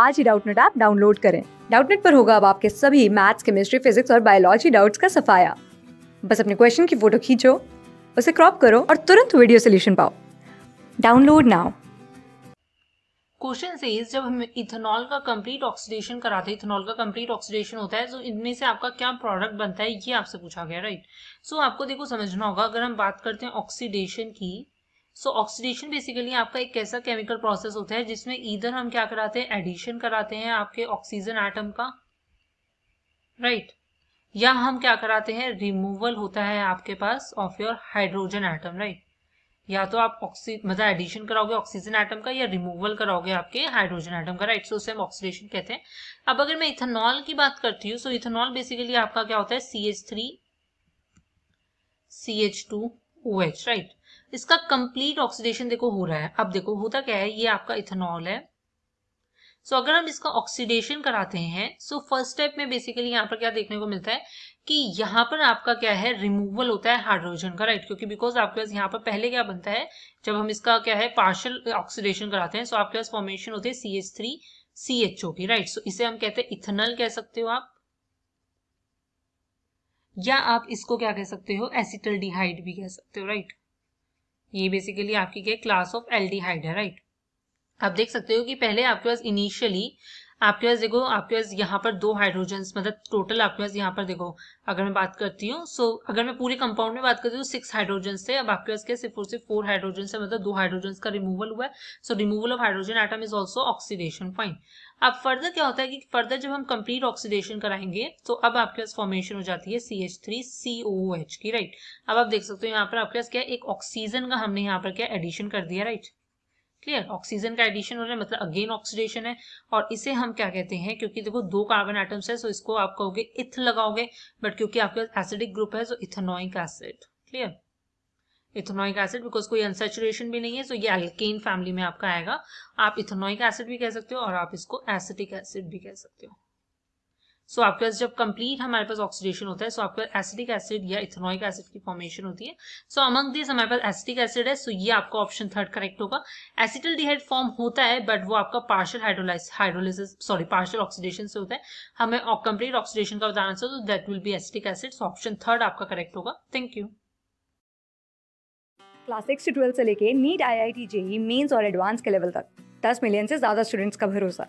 आज ही Doubtnut app download करें डाउटनेट पर होगा अब आपके सभी मैथ्स केमिस्ट्री फिजिक्स और बायोलॉजी डाउट्स का सफाया बस अपने क्वेश्चन की फोटो खींचो उसे क्रॉप करो और तुरंत वीडियो सोल्यूशन पाओ डाउनलोड नाउ क्वेश्चन से जब हम इथेनॉल का कंप्लीट ऑक्सीडेशन कराते हैं इथेनॉल का कंप्लीट ऑक्सीडेशन होता है तो इनमें से आपका क्या प्रोडक्ट बनता है ये आपसे पूछा गया राइट सो so, आपको देखो समझना होगा अगर हम बात करते हैं ऑक्सीडेशन की सो ऑक्सीडेशन बेसिकली आपका एक कैसा केमिकल प्रोसेस होता है जिसमें ईधर हम क्या कराते हैं एडिशन कराते हैं आपके ऑक्सीजन आइटम का राइट right. या हम क्या कराते हैं रिमूवल होता है आपके पास of your hydrogen atom right या तो आप ऑक्सी मतलब एडिशन कराओगे ऑक्सीजन आइटम का या रिमूवल कराओगे आपके हाइड्रोजन आइटम का राइट सो उसे हम ऑक्सीडेशन कहते हैं अब अगर मैं इथेनॉल की बात करती हूँ सो इथेनॉल बेसिकली आपका क्या होता है C H three C H two O H right इसका कंप्लीट ऑक्सीडेशन देखो हो रहा है अब देखो होता क्या है ये आपका इथेनॉल है सो so, अगर हम इसका ऑक्सीडेशन कराते हैं सो फर्स्ट स्टेप में बेसिकली यहाँ पर क्या देखने को मिलता है कि यहाँ पर आपका क्या है रिमूवल होता है हाइड्रोजन का राइट क्योंकि बिकॉज आपके पास यहाँ पर पहले क्या बनता है जब हम इसका क्या है पार्शल ऑक्सीडेशन कराते हैं सो so आपके पास फॉर्मेशन होते हैं C H three C H O की राइट सो इसे हम कहते हैं इथेनॉल कह सकते हो आप या आप इसको क्या कह सकते हो एसिटल डिहाइड भी कह सकते हो राइट right? ये बेसिकली आपकी क्या क्लास ऑफ एल्डिहाइड है राइट आप देख सकते हो कि पहले आपके पास इनिशियली आपके पास देखो आपके पास यहाँ पर दो हाइड्रोजन मतलब टोटल आपके पास यहाँ पर देखो अगर मैं बात करती हूँ सो अगर मैं पूरे कंपाउंड में बात करती हूँ सिक्स हाइड्रोजन से अब आपके पास क्या सिर्फ और सिर्फ फोर हाइड्रोजन से मतलब दो हाइड्रोजन का रिमूवल हुआ है so removal of hydrogen atom is also oxidation point अब फर्दर क्या होता है कि फर्दर जब हम कंप्लीट ऑक्सीडेशन कराएंगे तो अब आपके पास फॉर्मेशन हो जाती है C H three C O H की राइट अब आप देख सकते हो यहाँ पर आपके पास क्या एक ऑक्सीजन का हमने यहाँ पर क्या एडिशन कर दिया राइट क्लियर ऑक्सीजन का एडिशन हो रहा है मतलब अगेन ऑक्सीडेशन है और इसे हम क्या कहते हैं क्योंकि देखो दो कार्बन आइटम्स है सो इसको आप कहोगे इथ लगाओगे बट क्योंकि आपके पास एसिडिक ग्रुप है so ethanoic acid clear ethanoic acid because कोई अनसेचुरेशन भी नहीं है सो ये एल्केन फैमिली में आपका आएगा आप इथेनोइक एसिड भी कह सकते हो और आप इसको एसिटिक एसिड भी कह सकते हो सो आपके पास जब कंप्लीट हमारे पास ऑक्सीडेशन होता है सो आपके पास एसिडिक एसिड या इथेनोइक एसिड की फॉर्मेशन होती है सो अमंग दिस हमारे पास एसिडिक एसिड है सो ये आपका ऑप्शन थर्ड करेक्ट होगा एसिटल डिहाइड फॉर्म होता है बट वो आपका partial hydrolysis sorry partial oxidation से होता है हमें कंप्लीट ऑक्सीडेशन का बताना चाहिए तो that will be acetic acid so option third आपका करेक्ट होगा थैंक यू क्लास सिक्स से ट्वेल्थ से लेके NEET I I T JEE mains और एडवांस के लेवल तक दस मिलियन से ज़्यादा स्टूडेंट्स का भरोसा